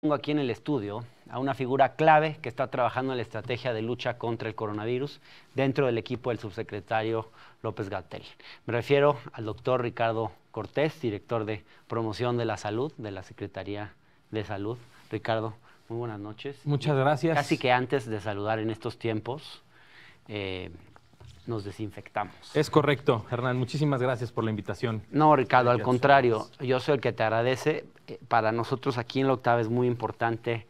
Tengo aquí en el estudio a una figura clave que está trabajando en la estrategia de lucha contra el coronavirus dentro del equipo del subsecretario López Gatel. Me refiero al doctor Ricardo Cortés, director de promoción de la salud de la Secretaría de Salud. Ricardo, muy buenas noches. Muchas gracias. Casi que antes de saludar en estos tiempos, eh, nos desinfectamos. Es correcto, Hernán. Muchísimas gracias por la invitación. No, Ricardo, al contrario, yo soy el que te agradece para nosotros aquí en la octava es muy importante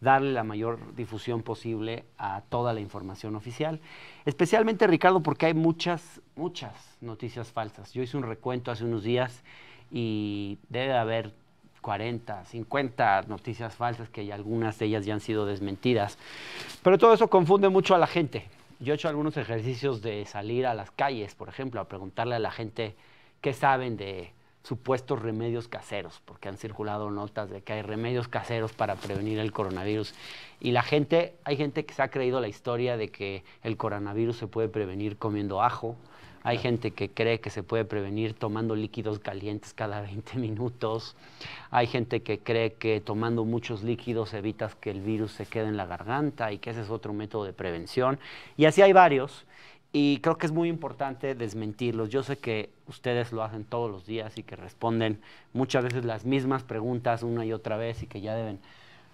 darle la mayor difusión posible a toda la información oficial. Especialmente, Ricardo, porque hay muchas, muchas noticias falsas. Yo hice un recuento hace unos días y debe haber 40, 50 noticias falsas que algunas de ellas ya han sido desmentidas. Pero todo eso confunde mucho a la gente. Yo he hecho algunos ejercicios de salir a las calles, por ejemplo, a preguntarle a la gente qué saben de supuestos remedios caseros, porque han circulado notas de que hay remedios caseros para prevenir el coronavirus. Y la gente, hay gente que se ha creído la historia de que el coronavirus se puede prevenir comiendo ajo, hay gente que cree que se puede prevenir tomando líquidos calientes cada 20 minutos. Hay gente que cree que tomando muchos líquidos evitas que el virus se quede en la garganta y que ese es otro método de prevención. Y así hay varios. Y creo que es muy importante desmentirlos. Yo sé que ustedes lo hacen todos los días y que responden muchas veces las mismas preguntas una y otra vez y que ya deben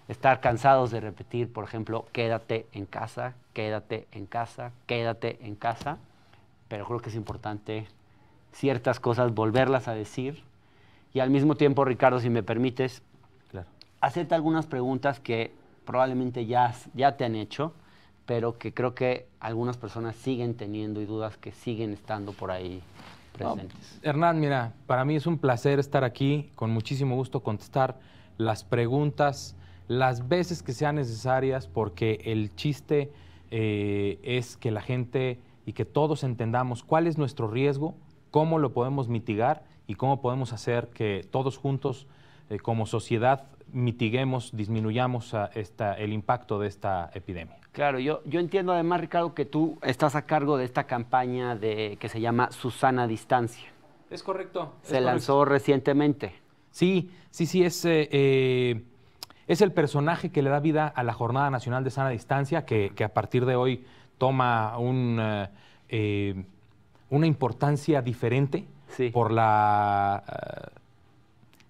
estar cansados de repetir, por ejemplo, quédate en casa, quédate en casa, quédate en casa. Pero creo que es importante ciertas cosas, volverlas a decir. Y al mismo tiempo, Ricardo, si me permites, hacerte algunas preguntas que probablemente ya, ya te han hecho pero que creo que algunas personas siguen teniendo y dudas que siguen estando por ahí pues, presentes. Hernán, mira, para mí es un placer estar aquí, con muchísimo gusto contestar las preguntas las veces que sean necesarias, porque el chiste eh, es que la gente y que todos entendamos cuál es nuestro riesgo, cómo lo podemos mitigar y cómo podemos hacer que todos juntos, eh, como sociedad, mitiguemos, disminuyamos ah, el impacto de esta epidemia. Claro, yo, entiendo además, Ricardo, que tú estás a cargo de esta campaña de, que se llama Susana Distancia. Es correcto. Se lanzó recientemente. Sí, sí, sí, es, eh, eh, es el personaje que le da vida a la Jornada Nacional de Sana Distancia, que, a partir de hoy toma un, eh, una importancia diferente por la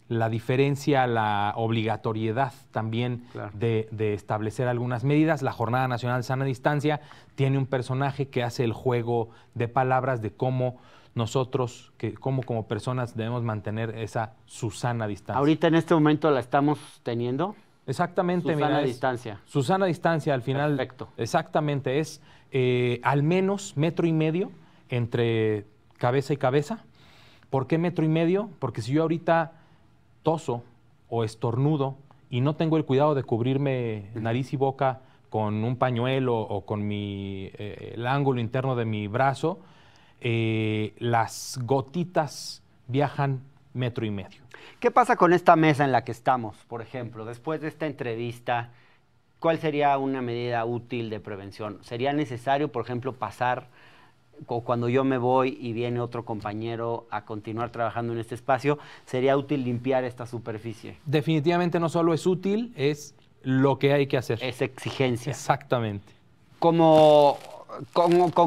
la diferencia, la obligatoriedad también de, establecer algunas medidas. La Jornada Nacional Sana Distancia tiene un personaje que hace el juego de palabras de cómo nosotros, que, cómo como personas debemos mantener esa Susana distancia. Ahorita en este momento la estamos teniendo. Exactamente. Susana distancia. Susana distancia al final. Perfecto. Exactamente, es eh, al menos metro y medio entre cabeza y cabeza. ¿Por qué metro y medio? Porque si yo ahorita toso o estornudo y no tengo el cuidado de cubrirme nariz y boca con un pañuelo o con mi, eh, el ángulo interno de mi brazo, eh, las gotitas viajan metro y medio. ¿Qué pasa con esta mesa en la que estamos, por ejemplo? Después de esta entrevista, ¿cuál sería una medida útil de prevención? ¿Sería necesario, por ejemplo, pasar o cuando yo me voy y viene otro compañero a continuar trabajando en este espacio, sería útil limpiar esta superficie. Definitivamente no solo es útil, es lo que hay que hacer. Es exigencia. Exactamente. con,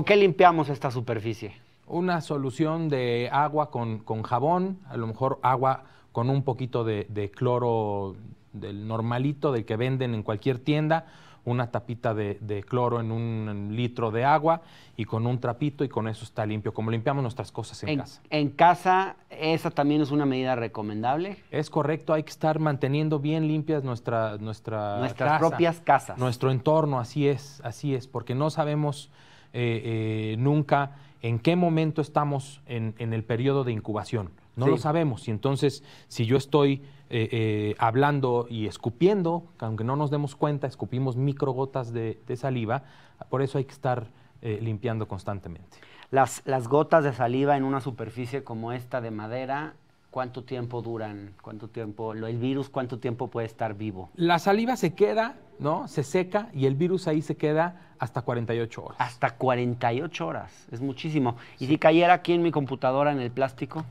qué limpiamos esta superficie? Una solución de agua con, jabón, a lo mejor agua con un poquito de, de cloro del normalito, del que venden en cualquier tienda, una tapita de, cloro en un litro de agua y con un trapito y con eso está limpio, como limpiamos nuestras cosas en, casa. En casa, esa también es una medida recomendable. Es correcto, hay que estar manteniendo bien limpias nuestra, nuestras propias casas. Nuestro entorno, así es, así es, porque no sabemos eh, eh, nunca en qué momento estamos en, en el periodo de incubación. No lo sabemos. Y entonces, si yo estoy eh, eh, hablando y escupiendo, aunque no nos demos cuenta, escupimos microgotas de, de saliva, por eso hay que estar eh, limpiando constantemente. Las, las gotas de saliva en una superficie como esta de madera cuánto tiempo duran, cuánto tiempo, el virus cuánto tiempo puede estar vivo. La saliva se queda, ¿no? Se seca y el virus ahí se queda hasta 48 horas. Hasta 48 horas, es muchísimo. ¿Y si cayera aquí en mi computadora en el plástico?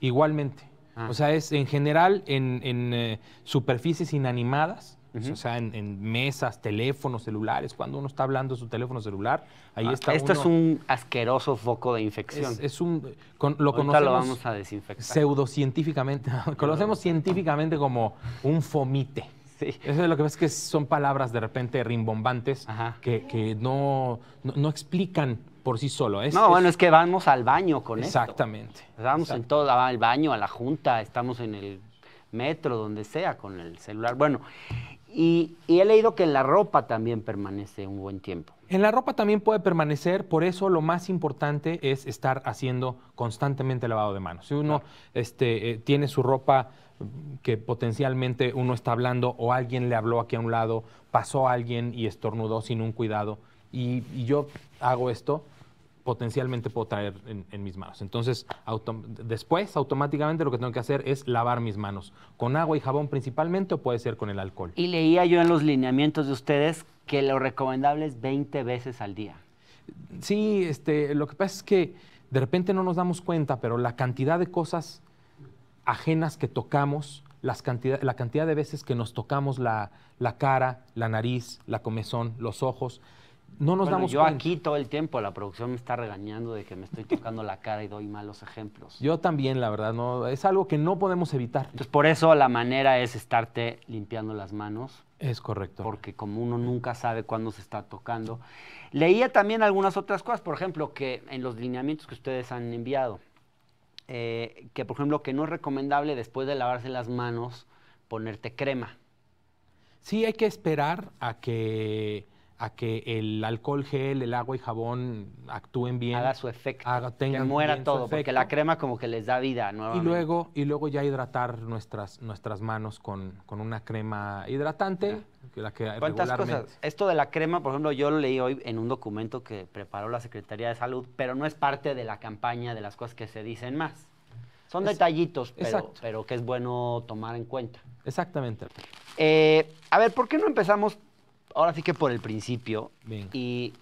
Igualmente. Ah. O sea, es en general en, eh, superficies inanimadas, pues, o sea, en, mesas, teléfonos, celulares. Cuando uno está hablando de su teléfono celular, ahí ah, está. Esto es un asqueroso foco de infección. Es, un. lo conocemos. lo vamos a desinfectar. Pseudocientíficamente. conocemos científicamente como un fomite. Sí. Eso es lo que ves que son palabras de repente rimbombantes que, no, no explican por sí solo. Es, no, bueno, es que vamos al baño con Exactamente. Vamos en todo, al baño, a la junta, estamos en el metro, donde sea, con el celular. Bueno, y, he leído que en la ropa también permanece un buen tiempo. En la ropa también puede permanecer, por eso lo más importante es estar haciendo constantemente lavado de manos. Si uno este, eh, tiene su ropa mm, que potencialmente uno está hablando o alguien le habló aquí a un lado, pasó a alguien y estornudó sin un cuidado, y, yo hago esto, potencialmente puedo traer en, mis manos. Entonces, después, automáticamente lo que tengo que hacer es lavar mis manos, con agua y jabón principalmente, o puede ser con el alcohol. Y leía yo en los lineamientos de ustedes que lo recomendable es 20 veces al día. Sí, este, lo que pasa es que de repente no nos damos cuenta, pero la cantidad de cosas ajenas que tocamos, las cantidad, la cantidad de veces que nos tocamos la, la cara, la nariz, la comezón, los ojos, no nos damos yo aquí todo el tiempo la producción me está regañando de que me estoy tocando la cara y doy malos ejemplos. Yo también, la verdad, no es algo que no podemos evitar. Entonces, por eso la manera es estarte limpiando las manos. Es correcto. Porque como uno nunca sabe cuándo se está tocando. Leía también algunas otras cosas, por ejemplo, que en los lineamientos que ustedes han enviado, eh, que por ejemplo, que no es recomendable después de lavarse las manos ponerte crema. Sí, hay que esperar a que a que el alcohol gel, el agua y jabón actúen bien. Haga su efecto. que muera todo, porque la crema como que les da vida Y luego, y luego ya hidratar nuestras, nuestras manos con, una crema hidratante. ¿Cuántas cosas? Esto de la crema, por ejemplo, yo lo leí hoy en un documento que preparó la Secretaría de Salud, pero no es parte de la campaña de las cosas que se dicen más. Son detallitos, pero, que es bueno tomar en cuenta. Exactamente. Eh, a ver, ¿por qué no empezamos ahora sí que por el principio. Y,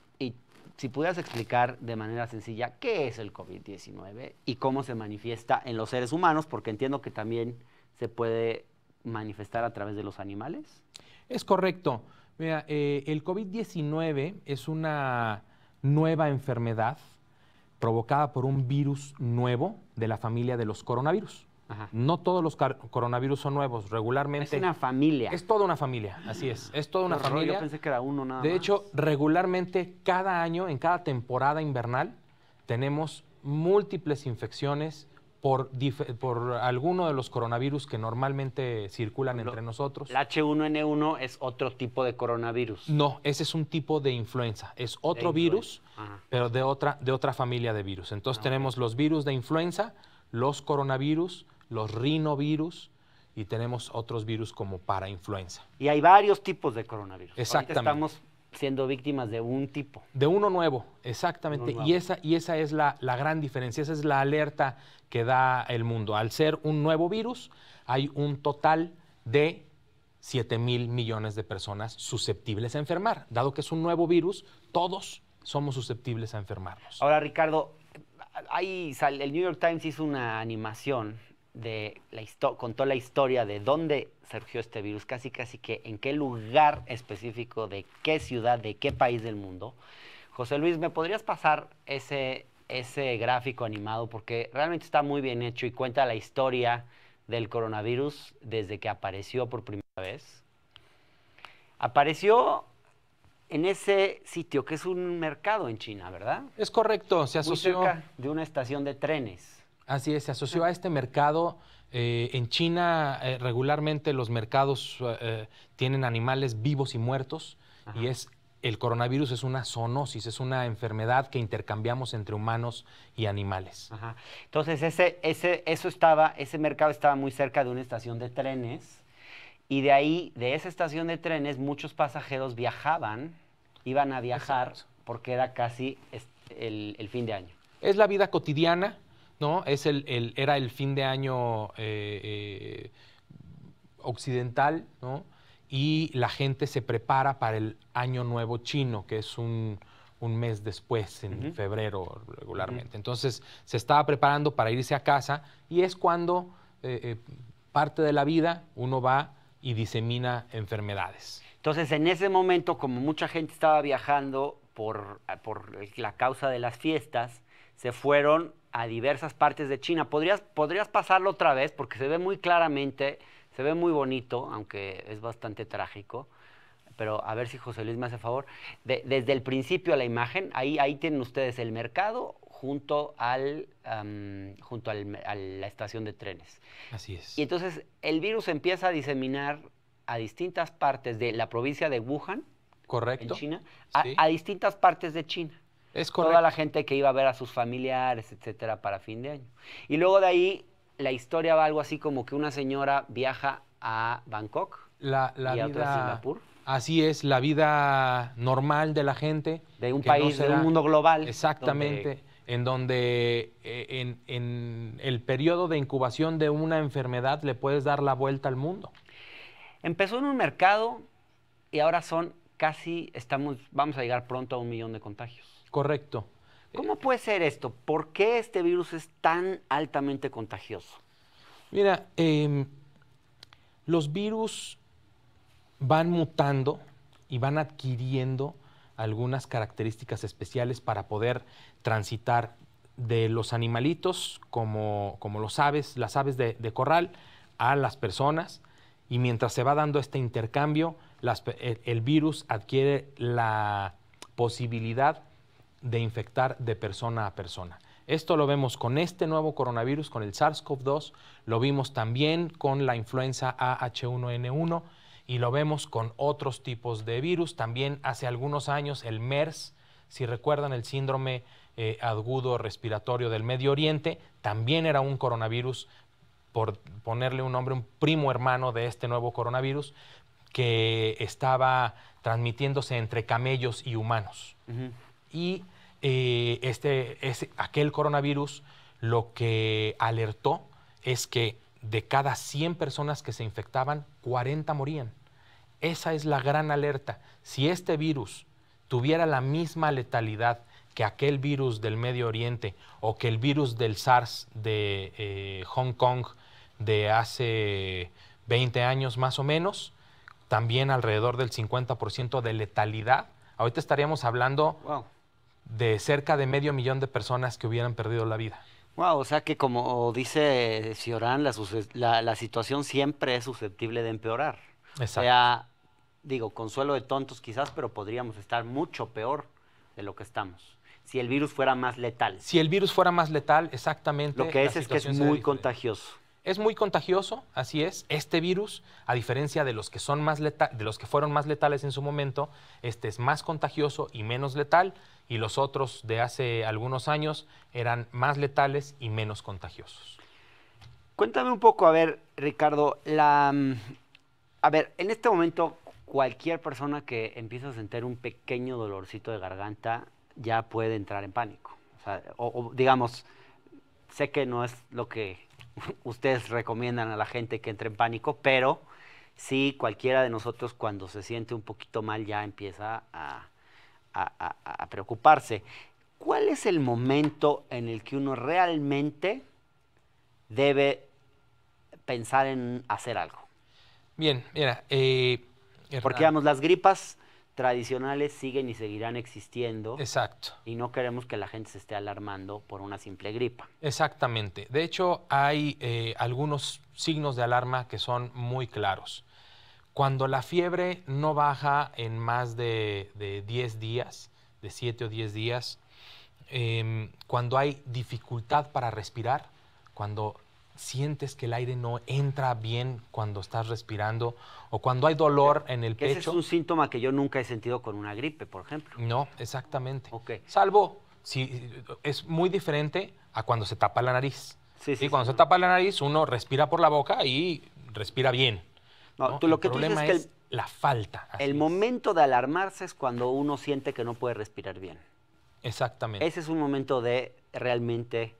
si pudieras explicar de manera sencilla qué es el COVID-19 y cómo se manifiesta en los seres humanos, porque entiendo que también se puede manifestar a través de los animales. Es correcto. Mira, eh, el COVID-19 es una nueva enfermedad provocada por un virus nuevo de la familia de los coronavirus. No todos los coronavirus son nuevos, regularmente. Es una familia. Es toda una familia, así es. Es toda una familia. Yo pensé que era uno nada De hecho, regularmente, cada año, en cada temporada invernal, tenemos múltiples infecciones por, alguno de los coronavirus que normalmente circulan entre nosotros. El H1N1 es otro tipo de coronavirus. No, ese es un tipo de influenza. Es otro virus, pero de otra, de otra familia de virus. Entonces ah, tenemos los virus de influenza, los coronavirus, los rinovirus y tenemos otros virus como para influenza. Y hay varios tipos de coronavirus. Exactamente. estamos siendo víctimas de un tipo. De uno nuevo, exactamente. Y esa, y esa es la, la, gran diferencia, esa es la alerta que da el mundo. Al ser un nuevo virus, hay un total de 7 mil millones de personas susceptibles a enfermar. Dado que es un nuevo virus, todos somos susceptibles a enfermarnos. Ahora, Ricardo, hay, el New York Times hizo una animación de la contó la historia de dónde surgió este virus, casi casi que en qué lugar específico, de qué ciudad, de qué país del mundo. José Luis, ¿me podrías pasar ese, ese gráfico animado? Porque realmente está muy bien hecho y cuenta la historia del coronavirus desde que apareció por primera vez. Apareció en ese sitio que es un mercado en China, ¿verdad? Es correcto, se asoció. de una estación de trenes. Así es, se asoció a este mercado. Eh, en China eh, regularmente los mercados eh, tienen animales vivos y muertos y es el coronavirus es una zoonosis, es una enfermedad que intercambiamos entre humanos y animales. Entonces ese, eso estaba, ese mercado estaba muy cerca de una estación de trenes y de ahí, de esa estación de trenes, muchos pasajeros viajaban, iban a viajar porque era casi este, el, el fin de año. Es la vida cotidiana, ¿no? Es el, era el fin de año eh, eh, occidental, ¿no? Y la gente se prepara para el año nuevo chino, que es un, un mes después, en febrero regularmente. Entonces se estaba preparando para irse a casa y es cuando eh, parte de la vida uno va y disemina enfermedades. Entonces en ese momento, como mucha gente estaba viajando por, por la causa de las fiestas, se fueron a diversas partes de China. ¿Podrías, podrías pasarlo otra vez porque se ve muy claramente, se ve muy bonito, aunque es bastante trágico. Pero a ver si José Luis me hace favor. desde el principio a la imagen, ahí, ahí tienen ustedes el mercado junto, al, junto a la estación de trenes. Así es. Y entonces el virus empieza a diseminar a distintas partes de la provincia de Wuhan, Correcto. China, a distintas partes de China. Es Toda la gente que iba a ver a sus familiares, etcétera, para fin de año. Y luego de ahí, la historia va algo así como que una señora viaja a Bangkok la, y otra a Singapur. Así es, la vida normal de la gente. De un país, de un mundo global. Exactamente. en donde eh, en, en, el periodo de incubación de una enfermedad le puedes dar la vuelta al mundo. Empezó en un mercado y ahora son casi, estamos, vamos a llegar pronto a un millón de contagios. Correcto. ¿Cómo puede ser esto? ¿Por qué este virus es tan altamente contagioso? Mira, em, los virus van mutando y van adquiriendo algunas características especiales para poder transitar de los animalitos, como, los aves, las aves de, corral, a las personas. Y mientras se va dando este intercambio, el virus adquiere la posibilidad de infectar de persona a persona. Esto lo vemos con este nuevo coronavirus, con el SARS-CoV-2, lo vimos también con la influenza AH1N1 y lo vemos con otros tipos de virus. También hace algunos años el MERS, si recuerdan el síndrome eh, agudo respiratorio del Medio Oriente, también era un coronavirus, por ponerle un nombre, un primo hermano de este nuevo coronavirus, que estaba transmitiéndose entre camellos y humanos. Y eh, este, aquel coronavirus lo que alertó es que de cada 100 personas que se infectaban, 40 morían. Esa es la gran alerta. Si este virus tuviera la misma letalidad que aquel virus del Medio Oriente o que el virus del SARS de eh, Hong Kong de hace 20 años más o menos, también alrededor del 50% de letalidad, ahorita estaríamos hablando de cerca de medio millón de personas que hubieran perdido la vida. Wow, o sea que como dice Cioran, la, la, situación siempre es susceptible de empeorar. Exacto. O sea, digo, consuelo de tontos quizás, pero podríamos estar mucho peor de lo que estamos. Si el virus fuera más letal. Si el virus fuera más letal, exactamente. Lo que es es que es muy contagioso. Es muy contagioso, así es. Este virus, a diferencia de los que, son más de los que fueron más letales en su momento, este es más contagioso y menos letal, y los otros de hace algunos años eran más letales y menos contagiosos. Cuéntame un poco, a ver, Ricardo, la, mm, a ver, en este momento cualquier persona que empieza a sentir un pequeño dolorcito de garganta ya puede entrar en pánico. O, o digamos, sé que no es lo que ustedes recomiendan a la gente que entre en pánico, pero sí cualquiera de nosotros cuando se siente un poquito mal ya empieza a, preocuparse. ¿Cuál es el momento en el que uno realmente debe pensar en hacer algo? Bien, mira. Eh, Porque vamos, las gripas tradicionales siguen y seguirán existiendo. Exacto. Y no queremos que la gente se esté alarmando por una simple gripa. Exactamente. De hecho, hay eh, algunos signos de alarma que son muy claros. Cuando la fiebre no baja en más de, 10 días, de 7 o 10 días, em, cuando hay dificultad para respirar, cuando sientes que el aire no entra bien cuando estás respirando o cuando hay dolor en el pecho. Ese es un síntoma que yo nunca he sentido con una gripe, por ejemplo. No, exactamente. Okay. Salvo si es muy diferente a cuando se tapa la nariz. Sí, sí, y cuando se tapa la nariz, uno respira por la boca y respira bien. No, Tú, lo el que problema dices es, que la falta. El momento de alarmarse es cuando uno siente que no puede respirar bien. Exactamente. Ese es un momento de realmente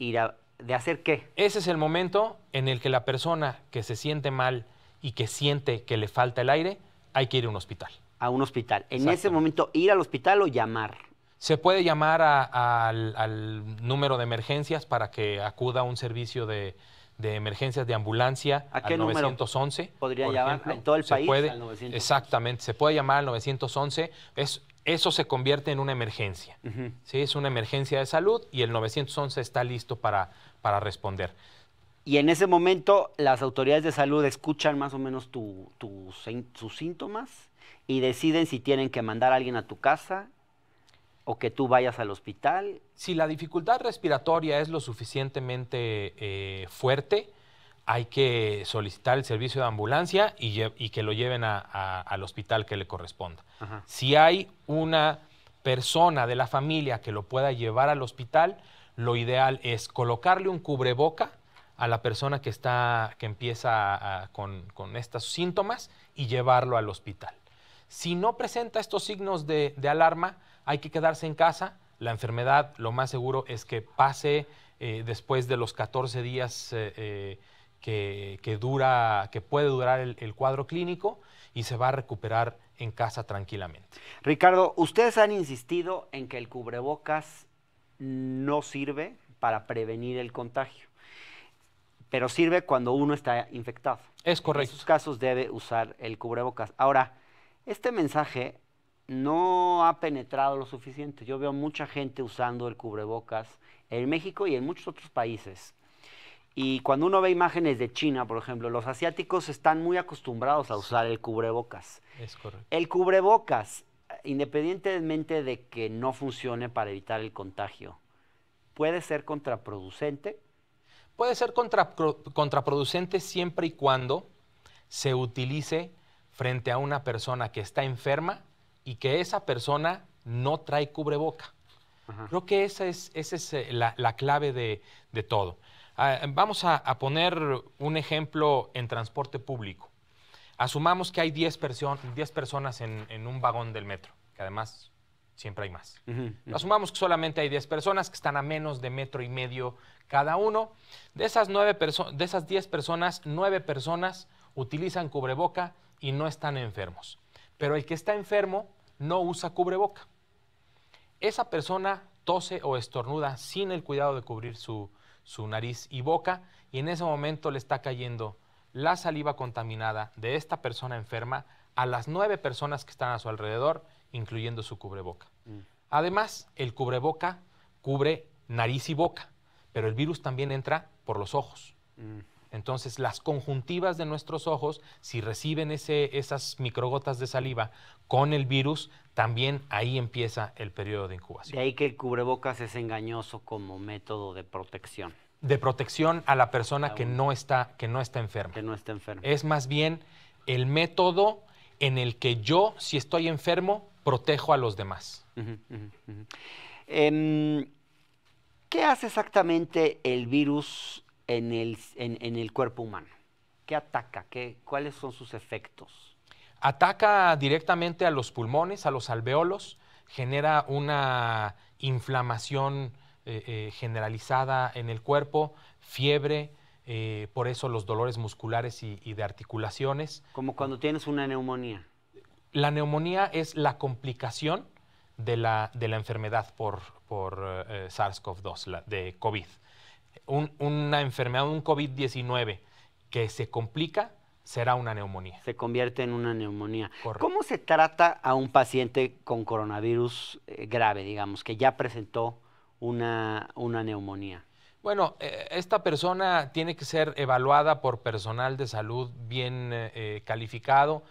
ir a ¿De hacer qué? Ese es el momento en el que la persona que se siente mal y que siente que le falta el aire, hay que ir a un hospital. A un hospital. En ese momento, ir al hospital o llamar. Se puede llamar al, número de emergencias para que acuda a un servicio de, emergencias de ambulancia ¿A al 911. Podría llamar en todo el país al 911. Exactamente, se puede llamar al 911. Es, eso se convierte en una emergencia. Es una emergencia de salud y el 911 está listo para, para responder. Y en ese momento las autoridades de salud escuchan más o menos tus sus síntomas y deciden si tienen que mandar a alguien a tu casa o que tú vayas al hospital. Si la dificultad respiratoria es lo suficientemente eh, fuerte, hay que solicitar el servicio de ambulancia y, que lo lleven al hospital que le corresponda. Si hay una persona de la familia que lo pueda llevar al hospital, lo ideal es colocarle un cubreboca a la persona que, está, que empieza con, estos síntomas y llevarlo al hospital. Si no presenta estos signos de, alarma, hay que quedarse en casa. La enfermedad lo más seguro es que pase eh, después de los 14 días eh, eh, que, dura, que puede durar el, el cuadro clínico y se va a recuperar en casa tranquilamente. Ricardo, ustedes han insistido en que el cubrebocas no sirve para prevenir el contagio, pero sirve cuando uno está infectado. Es correcto. En esos casos debe usar el cubrebocas. Ahora, este mensaje no ha penetrado lo suficiente. Yo veo mucha gente usando el cubrebocas en México y en muchos otros países. Y cuando uno ve imágenes de China, por ejemplo, los asiáticos están muy acostumbrados a usar el cubrebocas. Es correcto. El cubrebocas independientemente de que no funcione para evitar el contagio, ¿puede ser contraproducente? Puede ser contraproducente siempre y cuando se utilice frente a una persona que está enferma y que esa persona no trae cubreboca. Creo que esa es, eh, la, clave de, todo. Ah, vamos a poner un ejemplo en transporte público. Asumamos que hay 10 personas en, un vagón del metro, que además siempre hay más. Asumamos que solamente hay 10 personas que están a menos de metro y medio cada uno. De esas, nueve de esas 10 personas, 9 personas utilizan cubreboca y no están enfermos. Pero el que está enfermo no usa cubreboca. Esa persona tose o estornuda sin el cuidado de cubrir su nariz y boca y en ese momento le está cayendo la saliva contaminada de esta persona enferma a las nueve personas que están a su alrededor, incluyendo su cubreboca. Mm. Además, el cubreboca cubre nariz y boca, pero el virus también entra por los ojos. Mm. Entonces, las conjuntivas de nuestros ojos, si reciben ese, esas microgotas de saliva con el virus, también ahí empieza el periodo de incubación. De ahí que el cubrebocas es engañoso como método de protección de protección a la persona que, no está, que no está enferma. Que no está enferma. Es más bien el método en el que yo, si estoy enfermo, protejo a los demás. Em, ¿Qué hace exactamente el virus en el, el cuerpo humano? ¿Qué ataca? ¿Qué, ¿Cuáles son sus efectos? Ataca directamente a los pulmones, a los alveolos, genera una inflamación eh, eh, generalizada en el cuerpo, fiebre, eh, por eso los dolores musculares y, de articulaciones. Como cuando tienes una neumonía. La neumonía es la complicación de la, enfermedad por, por SARS-CoV-2, de COVID. una enfermedad, un COVID-19 que se complica será una neumonía. Se convierte en una neumonía. ¿Cómo se trata a un paciente con coronavirus grave, digamos, que ya presentó una, una neumonía? Bueno, eh, esta persona tiene que ser evaluada por personal de salud bien eh, calificado,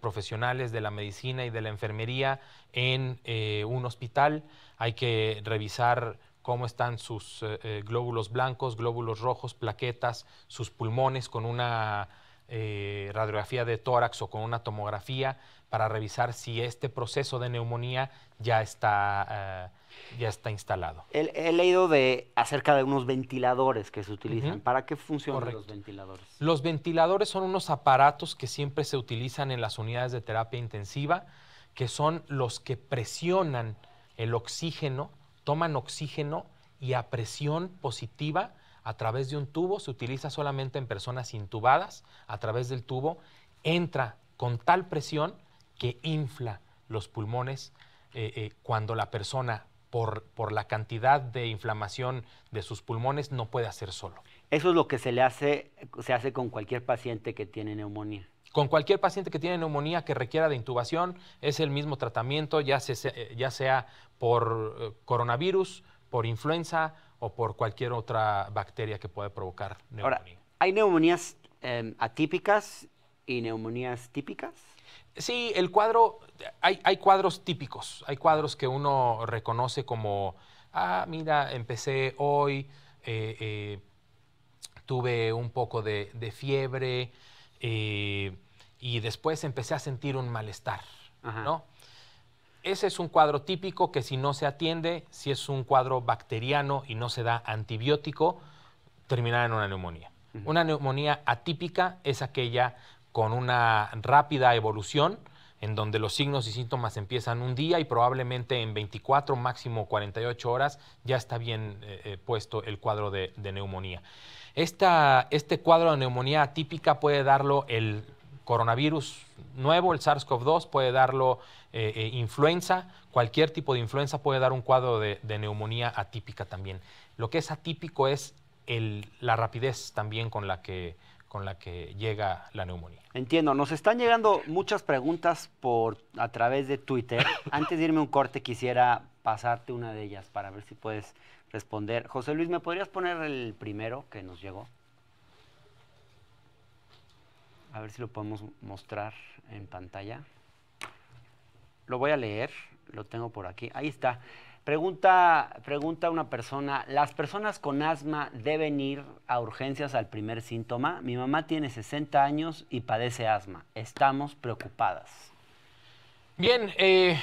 profesionales de la medicina y de la enfermería en eh, un hospital. Hay que revisar cómo están sus glóbulos blancos, glóbulos rojos, plaquetas, sus pulmones con una radiografía de tórax o con una tomografía para revisar si este proceso de neumonía ya está ya está instalado. He, leído de acerca de unos ventiladores que se utilizan. ¿Para qué funcionan los ventiladores? Los ventiladores son unos aparatos que siempre se utilizan en las unidades de terapia intensiva, que son los que presionan el oxígeno, toman oxígeno y a presión positiva a través de un tubo, se utiliza solamente en personas intubadas, a través del tubo entra con tal presión que infla los pulmones eh, eh, cuando la persona por, la cantidad de inflamación de sus pulmones no puede hacer solo. Eso es lo que se le hace, se hace con cualquier paciente que tiene neumonía. Con cualquier paciente que tiene neumonía que requiera de intubación, es el mismo tratamiento, ya, eh, ya sea por eh, coronavirus, por influenza o por cualquier otra bacteria que pueda provocar neumonía. ¿Hay neumonías em, atípicas y neumonías típicas? Sí, el cuadro, hay, cuadros típicos, hay cuadros que uno reconoce como, ah, mira, empecé hoy, eh, eh, tuve un poco de, fiebre eh, y después empecé a sentir un malestar, ¿no? Ese es un cuadro típico que si no se atiende, si es un cuadro bacteriano y no se da antibiótico, terminará en una neumonía. Una neumonía atípica es aquella con una rápida evolución en donde los signos y síntomas empiezan un día y probablemente en 24, máximo 48 horas, ya está bien eh, eh, puesto el cuadro de, neumonía. este cuadro de neumonía atípica puede darlo el coronavirus nuevo, el SARS-CoV-2, puede darlo eh, influenza, cualquier tipo de influenza puede dar un cuadro de, neumonía atípica también. Lo que es atípico es la rapidez también con la que con la que llega la neumonía. Entiendo, nos están llegando muchas preguntas por a través de Twitter. Antes de irme un corte quisiera pasarte una de ellas para ver si puedes responder. José Luis, ¿me podrías poner el primero que nos llegó? A ver si lo podemos mostrar en pantalla. Lo voy a leer, lo tengo por aquí. Ahí está. Pregunta, pregunta una persona, ¿las personas con asma deben ir a urgencias al primer síntoma? Mi mamá tiene 60 años y padece asma. Estamos preocupadas. Bien, eh,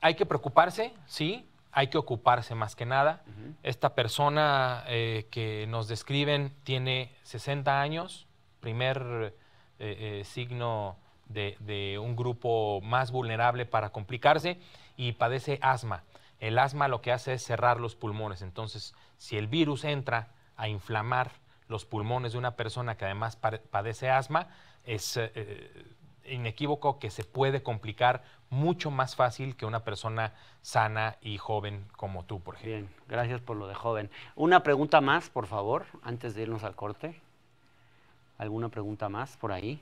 hay que preocuparse, sí, hay que ocuparse más que nada. Esta persona eh, que nos describen tiene 60 años, primer eh, signo de un grupo más vulnerable para complicarse y padece asma. El asma lo que hace es cerrar los pulmones. Entonces, si el virus entra a inflamar los pulmones de una persona que además padece asma, es eh, eh, inequívoco que se puede complicar mucho más fácil que una persona sana y joven como tú, por ejemplo. Bien, gracias por lo de joven. Una pregunta más, por favor, antes de irnos al corte. ¿Alguna pregunta más por ahí?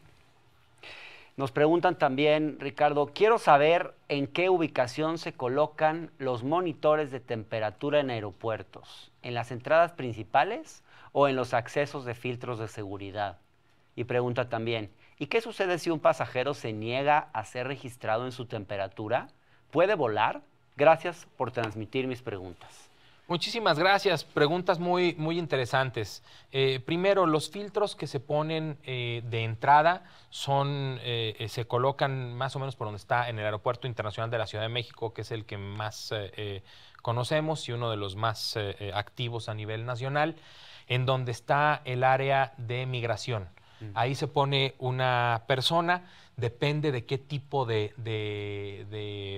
Nos preguntan también, Ricardo, quiero saber en qué ubicación se colocan los monitores de temperatura en aeropuertos, en las entradas principales o en los accesos de filtros de seguridad. Y pregunta también, ¿y qué sucede si un pasajero se niega a ser registrado en su temperatura? ¿Puede volar? Gracias por transmitir mis preguntas. Muchísimas gracias. Preguntas muy, muy interesantes. Eh, primero, los filtros que se ponen eh, de entrada son, eh, se colocan más o menos por donde está en el Aeropuerto Internacional de la Ciudad de México, que es el que más conocemos y uno de los más activos a nivel nacional, en donde está el área de migración. Ahí se pone una persona, depende de qué tipo de,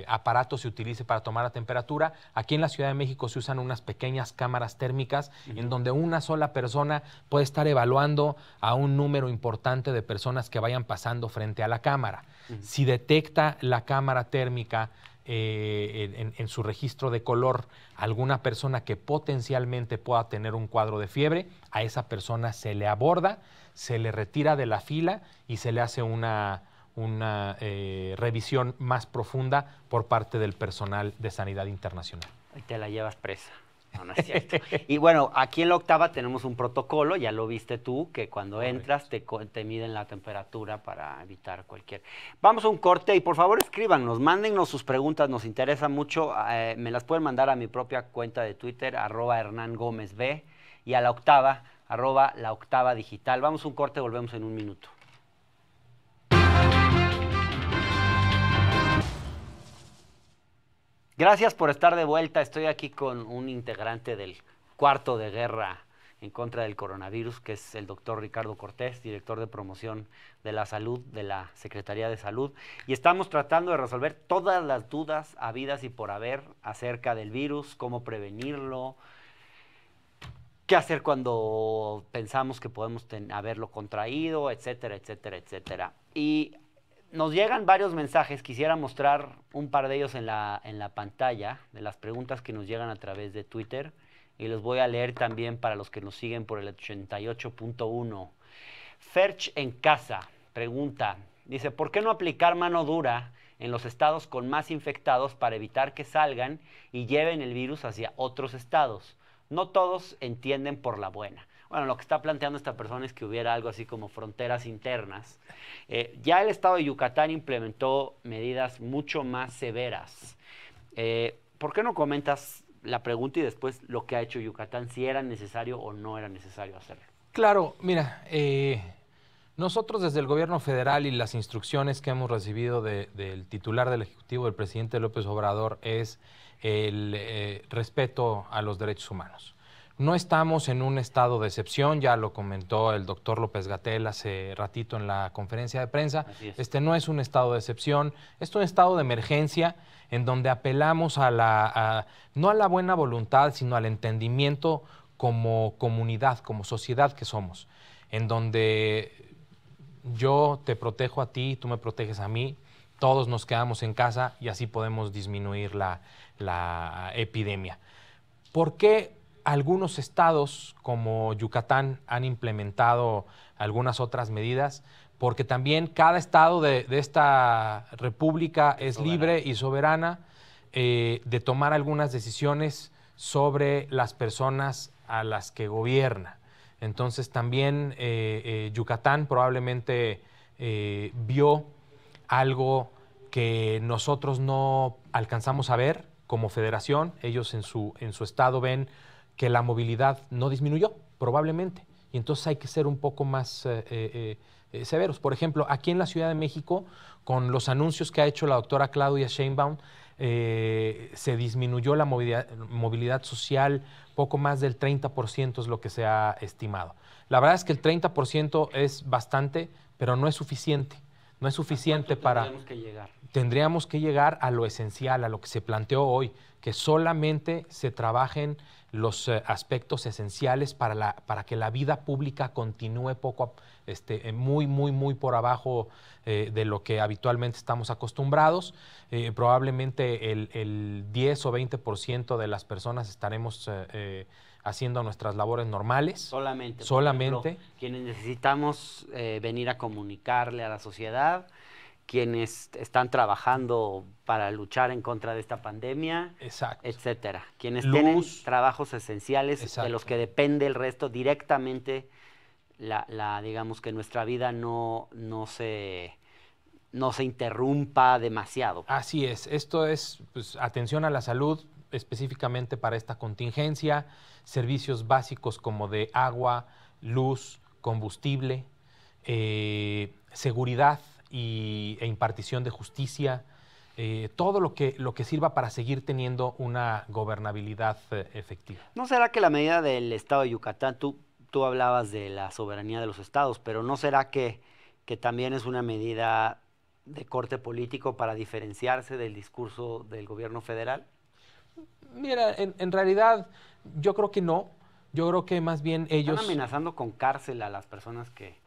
aparato se utilice para tomar la temperatura. Aquí en la Ciudad de México se usan unas pequeñas cámaras térmicas en donde una sola persona puede estar evaluando a un número importante de personas que vayan pasando frente a la cámara. Si detecta la cámara térmica eh, en, en, su registro de color alguna persona que potencialmente pueda tener un cuadro de fiebre, a esa persona se le aborda, se le retira de la fila y se le hace una, una eh, revisión más profunda por parte del personal de Sanidad Internacional. te la llevas presa. No, y bueno, aquí en la octava tenemos un protocolo, ya lo viste tú, que cuando entras te, miden la temperatura para evitar cualquier. Vamos a un corte y por favor escríbanos, mándennos sus preguntas, nos interesa mucho. Eh, me las pueden mandar a mi propia cuenta de Twitter, arroba Hernán Gómez B, y a la octava, arroba la octava digital. Vamos a un corte, volvemos en un minuto. Gracias por estar de vuelta. Estoy aquí con un integrante del cuarto de guerra en contra del coronavirus, que es el doctor Ricardo Cortés, director de promoción de la salud de la Secretaría de Salud. Y estamos tratando de resolver todas las dudas habidas y por haber acerca del virus, cómo prevenirlo, qué hacer cuando pensamos que podemos haberlo contraído, etcétera, etcétera, etcétera. Y nos llegan varios mensajes, quisiera mostrar un par de ellos en la, pantalla, de las preguntas que nos llegan a través de Twitter, y los voy a leer también para los que nos siguen por el 88.1. Ferch en casa pregunta, dice, ¿por qué no aplicar mano dura en los estados con más infectados para evitar que salgan y lleven el virus hacia otros estados? No todos entienden por la buena. Bueno, lo que está planteando esta persona es que hubiera algo así como fronteras internas. Eh, ya el estado de Yucatán implementó medidas mucho más severas. Eh, ¿Por qué no comentas la pregunta y después lo que ha hecho Yucatán, si era necesario o no era necesario hacerlo? Claro, mira, eh, nosotros desde el gobierno federal y las instrucciones que hemos recibido del titular del Ejecutivo, del presidente López Obrador, es el respeto a los derechos humanos. No estamos en un estado de excepción, ya lo comentó el doctor López Gatel hace ratito en la conferencia de prensa. Este no es un estado de excepción, es un estado de emergencia en donde apelamos a la, no a la buena voluntad, sino al entendimiento como comunidad, como sociedad que somos, en donde yo te protejo a ti, tú me proteges a mí, todos nos quedamos en casa y así podemos disminuir la, la epidemia. ¿Por qué algunos estados como Yucatán han implementado algunas otras medidas, porque también cada estado de, esta república es libre y soberana eh, de tomar algunas decisiones sobre las personas a las que gobierna. Entonces también eh, eh, Yucatán probablemente vio algo que nosotros no alcanzamos a ver como federación. Ellos en su estado ven que la movilidad no disminuyó, probablemente. Y entonces hay que ser un poco más eh, eh, eh, severos. Por ejemplo, aquí en la Ciudad de México, con los anuncios que ha hecho la doctora Claudia Sheinbaum, se disminuyó la movilidad, social poco más del 30% es lo que se ha estimado. La verdad es que el 30% es bastante, pero no es suficiente. No es suficiente para... Tendríamos que llegar. Tendríamos que llegar a lo esencial, a lo que se planteó hoy, que solamente se trabajen los eh, aspectos esenciales para, la, que la vida pública continúe poco, este, eh, muy, muy, muy por abajo eh, de lo que habitualmente estamos acostumbrados. probablemente el, 10 o 20% de las personas estaremos haciendo nuestras labores normales. Solamente. Solamente. quienes necesitamos venir a comunicarle a la sociedad quienes están trabajando para luchar en contra de esta pandemia, etcétera. Quienes tienen trabajos esenciales de los que depende el resto directamente, la, digamos que nuestra vida no, no se no se interrumpa demasiado. Así es, esto es pues, atención a la salud específicamente para esta contingencia, servicios básicos como de agua, luz, combustible, eh, seguridad, y, e impartición de justicia, eh, todo lo que, lo que sirva para seguir teniendo una gobernabilidad eh, efectiva. ¿No será que la medida del Estado de Yucatán, tú, tú hablabas de la soberanía de los estados, pero no será que, que también es una medida de corte político para diferenciarse del discurso del gobierno federal? Mira, en, en realidad yo creo que no. Yo creo que más bien ellos... Están amenazando con cárcel a las personas que,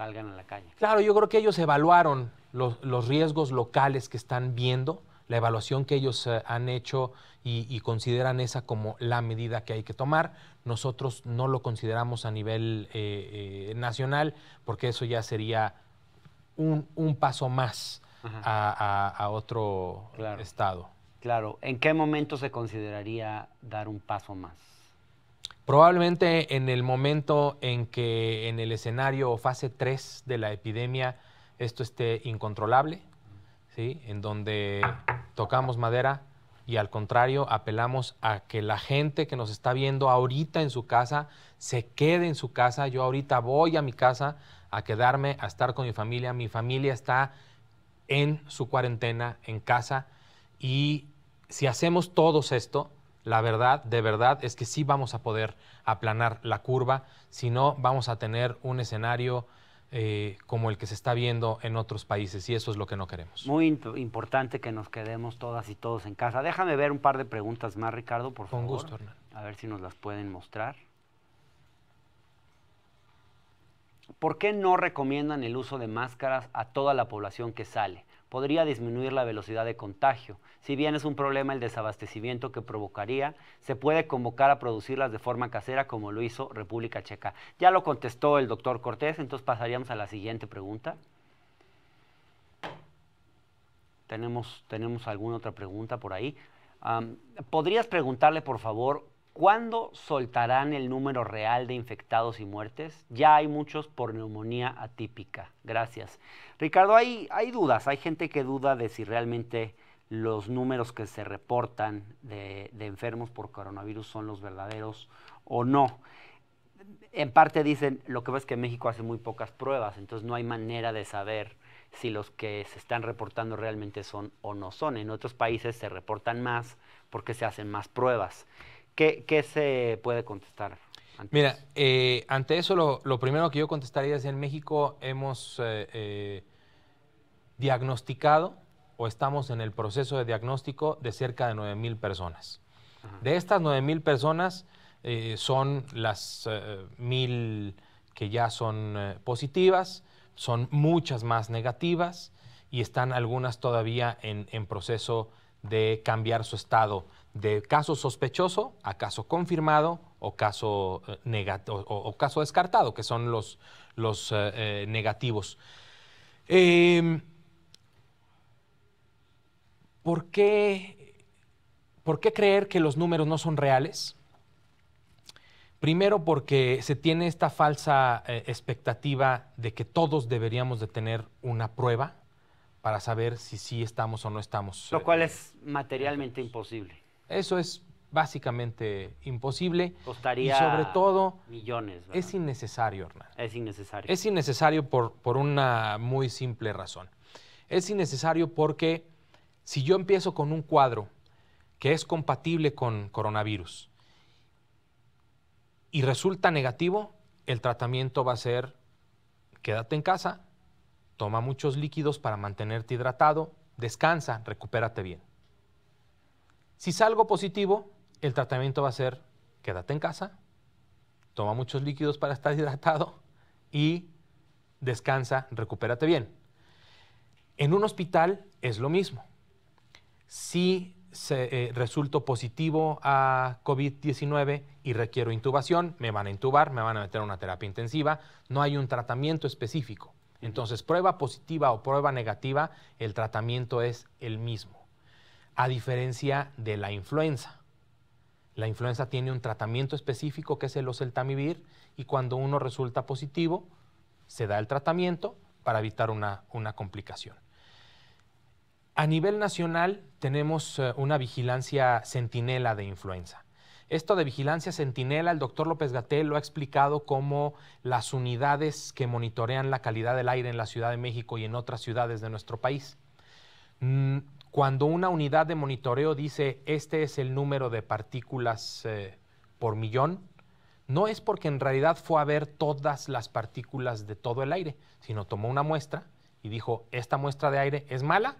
salgan a la calle. Claro, yo creo que ellos evaluaron los, riesgos locales que están viendo, la evaluación que ellos eh, han hecho y, consideran esa como la medida que hay que tomar. Nosotros no lo consideramos a nivel eh, eh, nacional porque eso ya sería un, paso más a, otro estado. Claro, ¿en qué momento se consideraría dar un paso más? Probablemente en el momento en que en el escenario o fase 3 de la epidemia esto esté incontrolable, ¿sí? en donde tocamos madera y al contrario apelamos a que la gente que nos está viendo ahorita en su casa se quede en su casa. Yo ahorita voy a mi casa a quedarme, a estar con mi familia. Mi familia está en su cuarentena, en casa. Y si hacemos todos esto, la verdad, de verdad, es que sí vamos a poder aplanar la curva, si no vamos a tener un escenario eh, como el que se está viendo en otros países y eso es lo que no queremos. Muy importante que nos quedemos todas y todos en casa. Déjame ver un par de preguntas más, Ricardo, por favor. Con gusto, Hernán. A ver si nos las pueden mostrar. ¿Por qué no recomiendan el uso de máscaras a toda la población que sale? podría disminuir la velocidad de contagio. Si bien es un problema el desabastecimiento que provocaría, se puede convocar a producirlas de forma casera como lo hizo República Checa. Ya lo contestó el doctor Cortés, entonces pasaríamos a la siguiente pregunta. Tenemos, alguna otra pregunta por ahí. ¿Podrías preguntarle, por favor, ¿Cuándo soltarán el número real de infectados y muertes? Ya hay muchos por neumonía atípica. Gracias. Ricardo, hay, hay dudas, hay gente que duda de si realmente los números que se reportan de, enfermos por coronavirus son los verdaderos o no. En parte dicen, lo que pasa es que México hace muy pocas pruebas, entonces no hay manera de saber si los que se están reportando realmente son o no son. En otros países se reportan más porque se hacen más pruebas. ¿Qué, se puede contestar? Mira, eh, ante eso lo, primero que yo contestaría es en México hemos... Eh, eh, diagnosticado o estamos en el proceso de diagnóstico de cerca de 9.000 personas. De estas 9.000 personas eh, son las 1.000 eh, que ya son eh, positivas, son muchas más negativas y están algunas todavía en, proceso de cambiar su estado de caso sospechoso a caso confirmado o caso, o caso descartado, que son los, los negativos. Em, ¿por qué, ¿por qué creer que los números no son reales? Primero porque se tiene esta falsa eh, expectativa de que todos deberíamos de tener una prueba para saber si sí estamos o no estamos. Lo eh, cual es eh, materialmente imposible. Eso es básicamente imposible. Costaría y sobre todo millones. Es innecesario, Hernán. Es innecesario. Es innecesario por, por una muy simple razón. Es innecesario porque si yo empiezo con un cuadro que es compatible con coronavirus y resulta negativo, el tratamiento va a ser quédate en casa, toma muchos líquidos para mantenerte hidratado, descansa, recupérate bien. Si salgo positivo, el tratamiento va a ser quédate en casa, toma muchos líquidos para estar hidratado y descansa, recupérate bien. En un hospital es lo mismo si eh, resulto positivo a COVID-19 y requiero intubación, me van a intubar, me van a meter a una terapia intensiva, no hay un tratamiento específico. Entonces, prueba positiva o prueba negativa, el tratamiento es el mismo, a diferencia de la influenza. La influenza tiene un tratamiento específico que es el oseltamivir y cuando uno resulta positivo, se da el tratamiento para evitar una complicación. A nivel nacional tenemos eh, una vigilancia centinela de influenza. Esto de vigilancia centinela, el doctor López Gatel lo ha explicado como las unidades que monitorean la calidad del aire en la Ciudad de México y en otras ciudades de nuestro país. Mm, cuando una unidad de monitoreo dice este es el número de partículas eh, por millón, no es porque en realidad fue a ver todas las partículas de todo el aire, sino tomó una muestra y dijo esta muestra de aire es mala,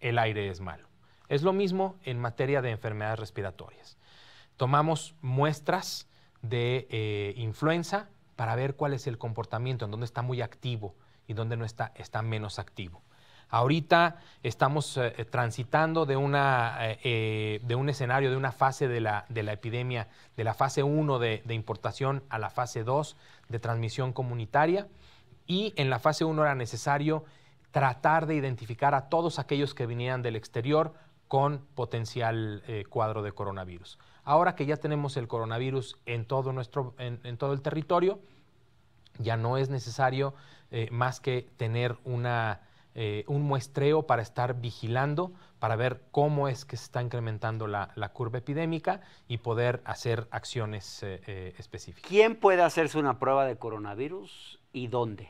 el aire es malo. Es lo mismo en materia de enfermedades respiratorias. Tomamos muestras de eh, influenza para ver cuál es el comportamiento, en dónde está muy activo y dónde no está, está menos activo. Ahorita estamos eh, eh, transitando de, un escenario, de una fase de la, epidemia, de la fase 1 de, de, importación a la fase 2 de transmisión comunitaria. Y en la fase 1 era necesario tratar de identificar a todos aquellos que vinieran del exterior con potencial eh, cuadro de coronavirus. Ahora que ya tenemos el coronavirus en todo, nuestro, en, todo el territorio, ya no es necesario eh, más que tener una, eh, un muestreo para estar vigilando, para ver cómo es que se está incrementando la curva epidémica y poder hacer acciones específicas. ¿Quién puede hacerse una prueba de coronavirus y dónde?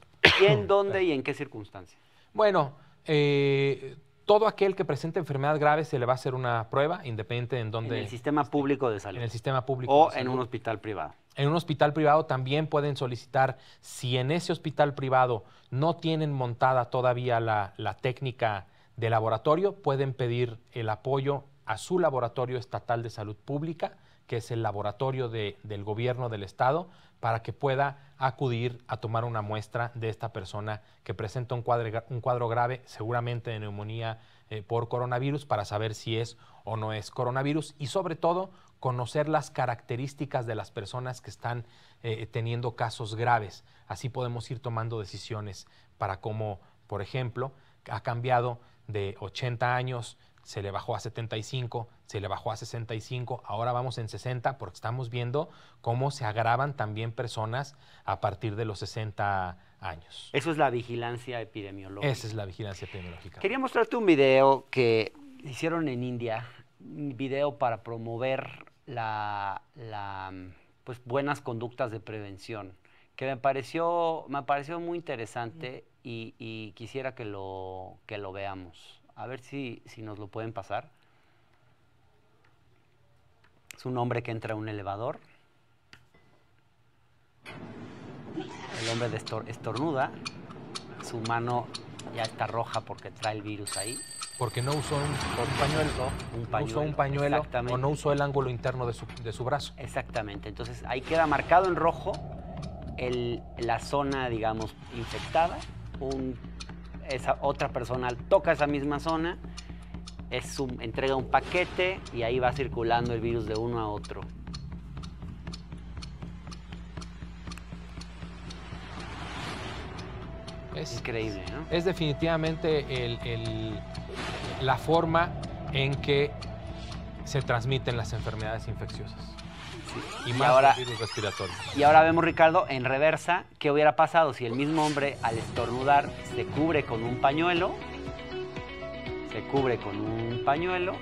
en dónde y en qué circunstancia? Bueno, eh, todo aquel que presente enfermedad grave se le va a hacer una prueba independiente en dónde. En el sistema público de salud. En el sistema público. O en un hospital privado. En un hospital privado también pueden solicitar, si en ese hospital privado no tienen montada todavía la técnica de laboratorio, pueden pedir el apoyo a su laboratorio estatal de salud pública que es el laboratorio del gobierno del estado, para que pueda acudir a tomar una muestra de esta persona que presenta un cuadro, un cuadro grave, seguramente de neumonía eh, por coronavirus, para saber si es o no es coronavirus y sobre todo conocer las características de las personas que están eh, teniendo casos graves. Así podemos ir tomando decisiones para cómo, por ejemplo, ha cambiado de 80 años se le bajó a 75, se le bajó a 65, ahora vamos en 60 porque estamos viendo cómo se agravan también personas a partir de los 60 años. Eso es la vigilancia epidemiológica. Esa es la vigilancia epidemiológica. Quería mostrarte un video que hicieron en India, un video para promover la, pues, buenas conductas de prevención, que me pareció, muy interesante y, quisiera que lo, que lo veamos a ver si, si nos lo pueden pasar. Es un hombre que entra a un elevador. El hombre de estornuda. Su mano ya está roja porque trae el virus ahí. Porque no usó un, pañuelo. Un usó un pañuelo o no usó el ángulo interno de su, brazo. Exactamente. Entonces ahí queda marcado en rojo la zona, digamos, infectada. Un esa otra persona toca esa misma zona, es entrega un paquete y ahí va circulando el virus de uno a otro. Es increíble, ¿no? Es definitivamente la forma en que se transmiten las enfermedades infecciosas. Y, más ahora, respiratorio. Y ahora vemos, Ricardo, en reversa, qué hubiera pasado si el mismo hombre al estornudar se cubre con un pañuelo, se cubre con un pañuelo,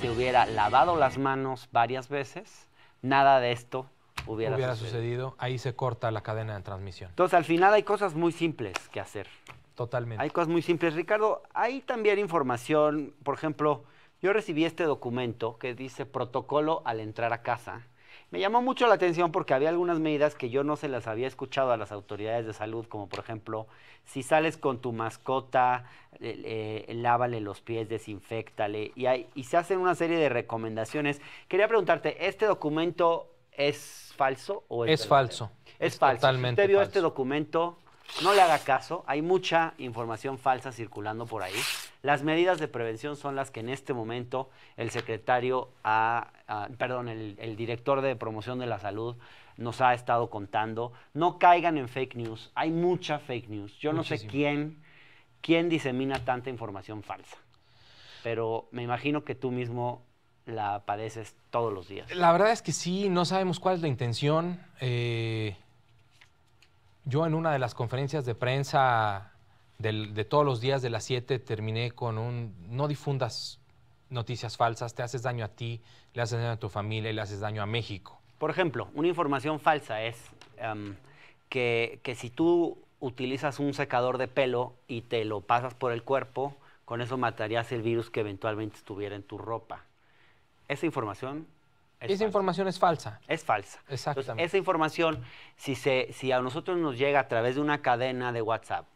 se hubiera lavado las manos varias veces, nada de esto hubiera, hubiera sucedido. sucedido. Ahí se corta la cadena de transmisión. Entonces, al final hay cosas muy simples que hacer. Totalmente. Hay cosas muy simples. Ricardo, hay también información, por ejemplo, yo recibí este documento que dice protocolo al entrar a casa me llamó mucho la atención porque había algunas medidas que yo no se las había escuchado a las autoridades de salud, como por ejemplo, si sales con tu mascota, lávale los pies, desinfectale, y, y se hacen una serie de recomendaciones. Quería preguntarte, ¿este documento es falso o es, es falso? Es, falso. Totalmente ¿Usted vio este documento? No le haga caso, hay mucha información falsa circulando por ahí. Las medidas de prevención son las que en este momento el secretario, ah, perdón, el, director de promoción de la salud nos ha estado contando. No caigan en fake news, hay mucha fake news. Yo no sé quién, quién disemina tanta información falsa, pero me imagino que tú mismo la padeces todos los días. La verdad es que sí, no sabemos cuál es la intención. Eh, yo en una de las conferencias de prensa de todos los días de las 7 terminé con un no difundas noticias falsas, te haces daño a ti, le haces daño a tu familia y le haces daño a México. Por ejemplo, una información falsa es em, que, que, si tú utilizas un secador de pelo y te lo pasas por el cuerpo, con eso matarías el virus que eventualmente estuviera en tu ropa. Esa información esa información es falsa. Es falsa. Exactamente. esa información, si, se, si a nosotros nos llega a través de una cadena de WhatsApp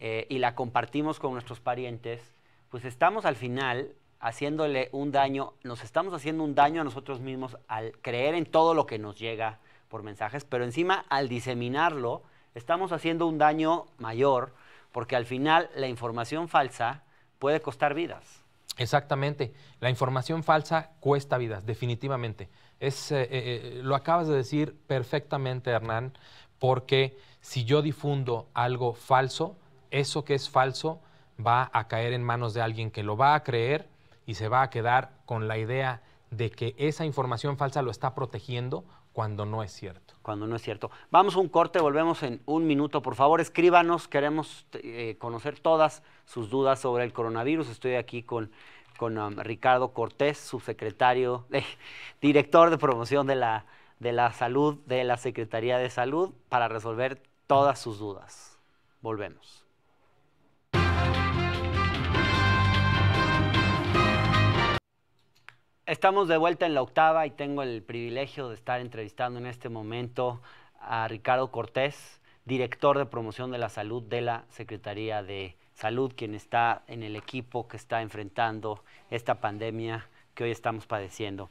eh, y la compartimos con nuestros parientes, pues estamos al final haciéndole un daño, nos estamos haciendo un daño a nosotros mismos al creer en todo lo que nos llega por mensajes, pero encima al diseminarlo, estamos haciendo un daño mayor, porque al final la información falsa puede costar vidas. Exactamente. La información falsa cuesta vidas, definitivamente. Es, eh, eh, eh, lo acabas de decir perfectamente, Hernán, porque si yo difundo algo falso, eso que es falso va a caer en manos de alguien que lo va a creer y se va a quedar con la idea de que esa información falsa lo está protegiendo cuando no es cierto cuando no es cierto. Vamos a un corte, volvemos en un minuto. Por favor, escríbanos, queremos eh, conocer todas sus dudas sobre el coronavirus. Estoy aquí con, con um, Ricardo Cortés, subsecretario, eh, director de promoción de la salud de la Secretaría de Salud, para resolver todas sus dudas. Volvemos. Estamos de vuelta en la octava y tengo el privilegio de estar entrevistando en este momento a Ricardo Cortés, director de promoción de la salud de la Secretaría de Salud, quien está en el equipo que está enfrentando esta pandemia que hoy estamos padeciendo.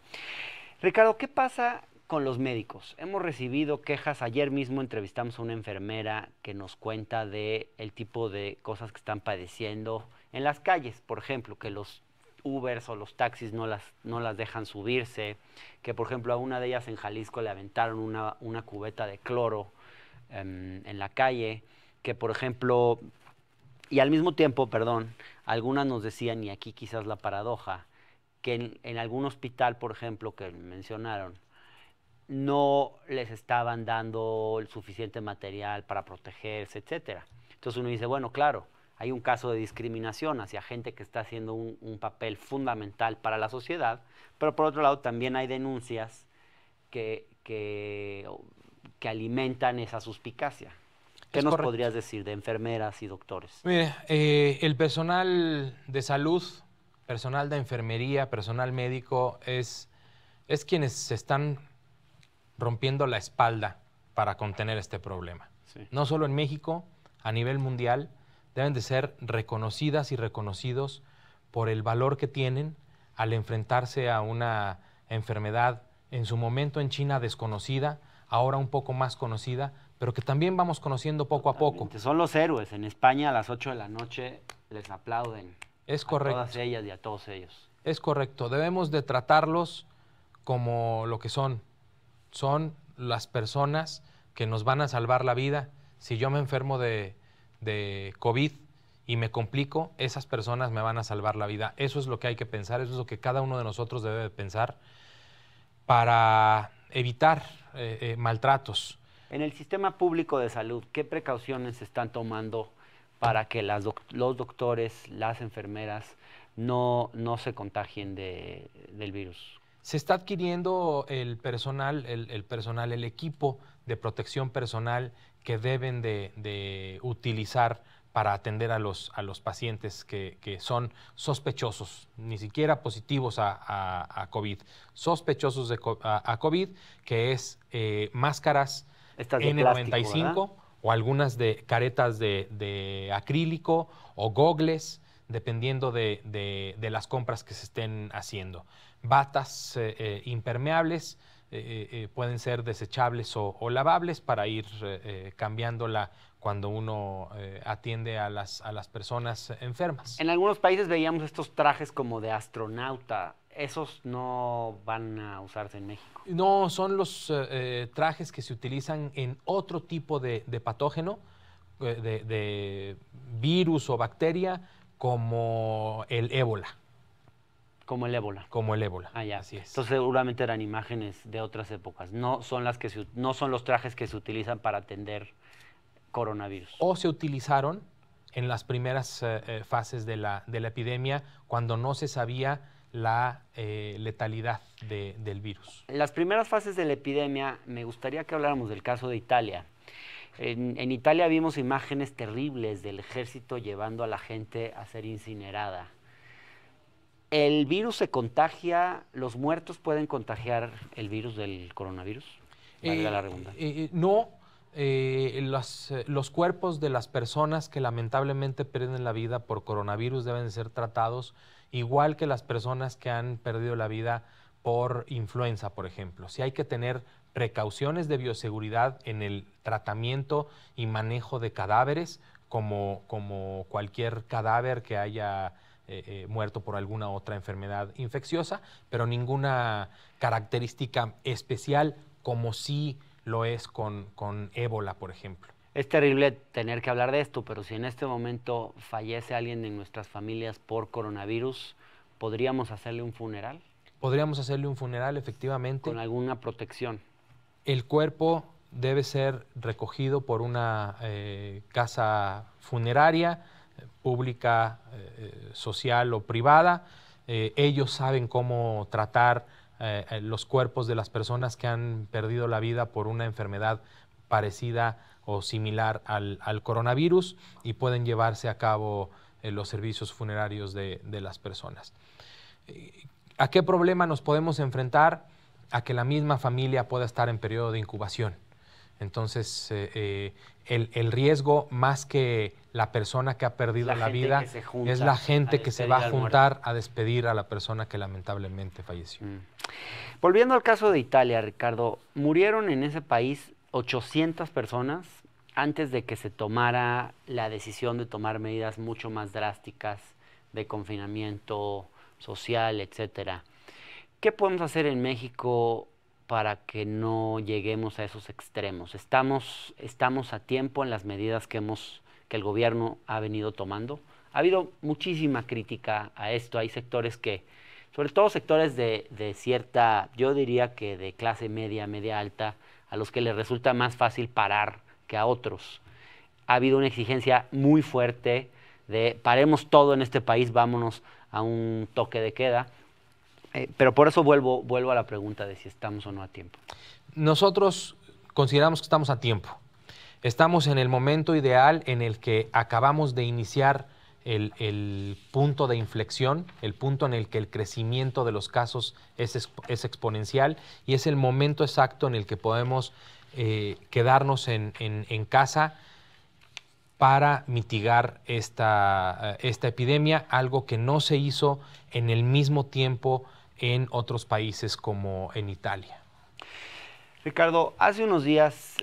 Ricardo, ¿qué pasa con los médicos? Hemos recibido quejas, ayer mismo entrevistamos a una enfermera que nos cuenta de el tipo de cosas que están padeciendo en las calles, por ejemplo, que los Ubers o los taxis no las, dejan subirse, que por ejemplo a una de ellas en Jalisco le aventaron una, cubeta de cloro em, en la calle, que por ejemplo, y al mismo tiempo, perdón, algunas nos decían, y aquí quizás la paradoja, que en, en algún hospital, por ejemplo, que mencionaron, no les estaban dando el suficiente material para protegerse, etcétera. Entonces uno dice, bueno, claro, hay un caso de discriminación hacia gente que está haciendo un, papel fundamental para la sociedad, pero por otro lado también hay denuncias que, que, alimentan esa suspicacia. ¿Qué nos podrías decir de enfermeras y doctores? Mire, eh, el personal de salud, personal de enfermería, personal médico, es, es quienes se están rompiendo la espalda para contener este problema. No solo en México, a nivel mundial, deben de ser reconocidas y reconocidos por el valor que tienen al enfrentarse a una enfermedad en su momento en China desconocida, ahora un poco más conocida, pero que también vamos conociendo poco a poco. Son los héroes. En España a las 8 de la noche les aplauden. Es correcto. A todas ellas y a todos ellos. Es correcto. Debemos de tratarlos como lo que son. Son las personas que nos van a salvar la vida. Si yo me enfermo de de COVID y me complico, esas personas me van a salvar la vida. Eso es lo que hay que pensar, eso es lo que cada uno de nosotros debe pensar para evitar eh, eh, maltratos. En el sistema público de salud, ¿qué precauciones se están tomando para que los doctores, las enfermeras, no, se contagien de, del virus? Se está adquiriendo el personal, el, el personal, el equipo de protección personal que deben de, utilizar para atender a los, a los pacientes que, que, son sospechosos, ni siquiera positivos a, COVID, sospechosos de, a, COVID, que es eh, máscaras N95 o algunas de caretas de, acrílico o gogles, dependiendo de, las compras que se estén haciendo, batas eh, eh, impermeables, eh, eh, eh, pueden ser desechables o, lavables para ir cambiándola cuando uno atiende a las, a las personas enfermas. En algunos países veíamos estos trajes como de astronauta. ¿Esos no van a usarse en México? No, son los trajes que se utilizan en otro tipo de, patógeno, de virus o bacteria, como el ébola. Como el ébola. Como el ébola. Ah, ya. Así es. Entonces seguramente eran imágenes de otras épocas. No son, las que no son los trajes que se utilizan para atender coronavirus. O se utilizaron en las primeras eh, eh, fases de la, epidemia cuando no se sabía la eh, letalidad del virus. las primeras fases de la epidemia me gustaría que habláramos del caso de Italia. en Italia vimos imágenes terribles del ejército llevando a la gente a ser incinerada ¿El virus se contagia? ¿Los muertos pueden contagiar el virus del coronavirus? Eh, eh, eh, no, los, cuerpos de las personas que lamentablemente pierden la vida por coronavirus deben ser tratados igual que las personas que han perdido la vida por influenza, por ejemplo. Si hay que tener precauciones de bioseguridad en el tratamiento y manejo de cadáveres, como cualquier cadáver que haya eh, eh, muerto por alguna otra enfermedad infecciosa, pero ninguna característica especial como si lo es con, ébola, por ejemplo. Es terrible tener que hablar de esto, pero si en este momento fallece alguien de nuestras familias por coronavirus, ¿podríamos hacerle un funeral? Podríamos hacerle un funeral, efectivamente. Con alguna protección. El cuerpo debe ser recogido por una eh, casa funeraria pública, eh, eh, social o privada. Eh, ellos saben cómo tratar los cuerpos de las personas que han perdido la vida por una enfermedad parecida o similar al, coronavirus y pueden llevarse a cabo los servicios funerarios de, de las personas. ¿A qué problema nos podemos enfrentar? A que la misma familia pueda estar en periodo de incubación. Entonces, eh, eh, el, riesgo más que la persona que ha perdido la, vida es la gente que se va a juntar a despedir a la persona que lamentablemente falleció. Mm. Volviendo al caso de Italia, Ricardo, murieron en ese país 800 personas antes de que se tomara la decisión de tomar medidas mucho más drásticas de confinamiento social, etcétera. ¿Qué podemos hacer en México para que no lleguemos a esos extremos. Estamos, a tiempo en las medidas que, el gobierno ha venido tomando. Ha habido muchísima crítica a esto. Hay sectores que, sobre todo sectores de, de cierta, yo diría que de clase media, media alta, a los que les resulta más fácil parar que a otros. Ha habido una exigencia muy fuerte de paremos todo en este país, vámonos a un toque de queda. Eh, pero por eso vuelvo, vuelvo a la pregunta de si estamos o no a tiempo. Nosotros consideramos que estamos a tiempo. Estamos en el momento ideal en el que acabamos de iniciar el, punto de inflexión, el punto en el que el crecimiento de los casos es, exponencial y es el momento exacto en el que podemos eh, quedarnos en, casa para mitigar esta, eh, esta epidemia, algo que no se hizo en el mismo tiempo en otros países como en Italia? Ricardo, hace unos días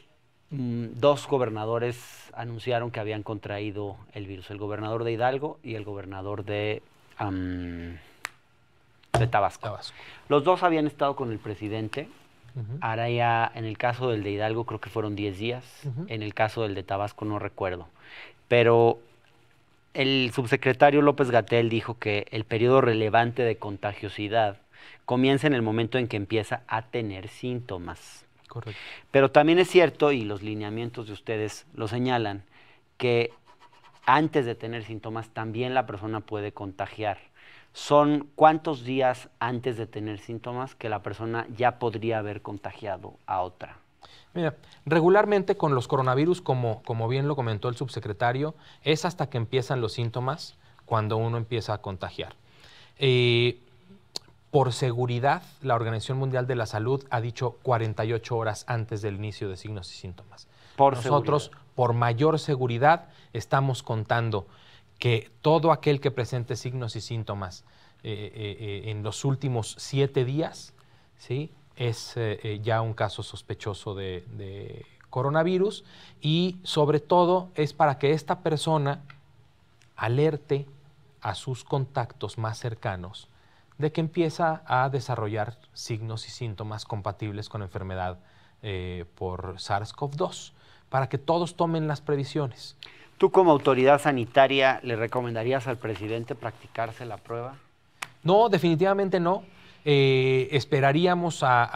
mm, dos gobernadores anunciaron que habían contraído el virus, el gobernador de Hidalgo y el gobernador de, de Tabasco. Los dos habían estado con el presidente. Ahora ya, en el caso del de Hidalgo creo que fueron 10 días, en el caso del de Tabasco no recuerdo. Pero el subsecretario López Gatel dijo que el periodo relevante de contagiosidad comienza en el momento en que empieza a tener síntomas. Correcto. Pero también es cierto, y los lineamientos de ustedes lo señalan, que antes de tener síntomas también la persona puede contagiar. Son cuántos días antes de tener síntomas que la persona ya podría haber contagiado a otra. Mira, regularmente con los coronavirus, como, como bien lo comentó el subsecretario, es hasta que empiezan los síntomas cuando uno empieza a contagiar. Eh, por seguridad, la Organización Mundial de la Salud ha dicho 48 horas antes del inicio de signos y síntomas. Por Nosotros, por mayor seguridad, estamos contando que todo aquel que presente signos y síntomas eh, eh, eh, en los últimos siete días, ¿sí? es ya un caso sospechoso de coronavirus y sobre todo es para que esta persona alerte a sus contactos más cercanos de que empieza a desarrollar signos y síntomas compatibles con enfermedad eh, por SARS-CoV-2, para que todos tomen las previsiones. ¿Tú como autoridad sanitaria le recomendarías al presidente practicarse la prueba? No, definitivamente no. Eh, esperaríamos a,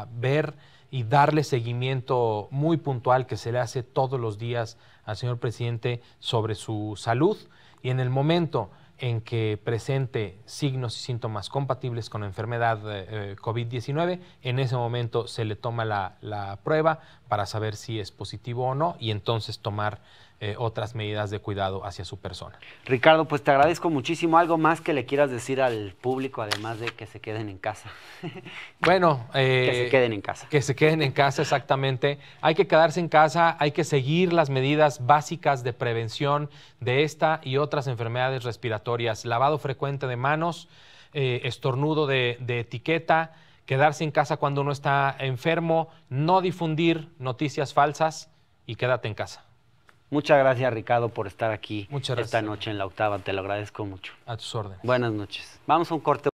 a, ver y darle seguimiento muy puntual que se le hace todos los días al señor presidente sobre su salud y en el momento en que presente signos y síntomas compatibles con la enfermedad eh, COVID-19, en ese momento se le toma la, la, prueba para saber si es positivo o no y entonces tomar eh, otras medidas de cuidado hacia su persona. Ricardo, pues te agradezco muchísimo. ¿Algo más que le quieras decir al público, además de que se queden en casa? bueno, eh, que se queden en casa. Que se queden en casa, exactamente. hay que quedarse en casa, hay que seguir las medidas básicas de prevención de esta y otras enfermedades respiratorias. Lavado frecuente de manos, eh, estornudo de etiqueta, quedarse en casa cuando uno está enfermo, no difundir noticias falsas y quédate en casa. Muchas gracias, Ricardo, por estar aquí esta noche en la octava. Te lo agradezco mucho. A tus órdenes. Buenas noches. Vamos a un corte.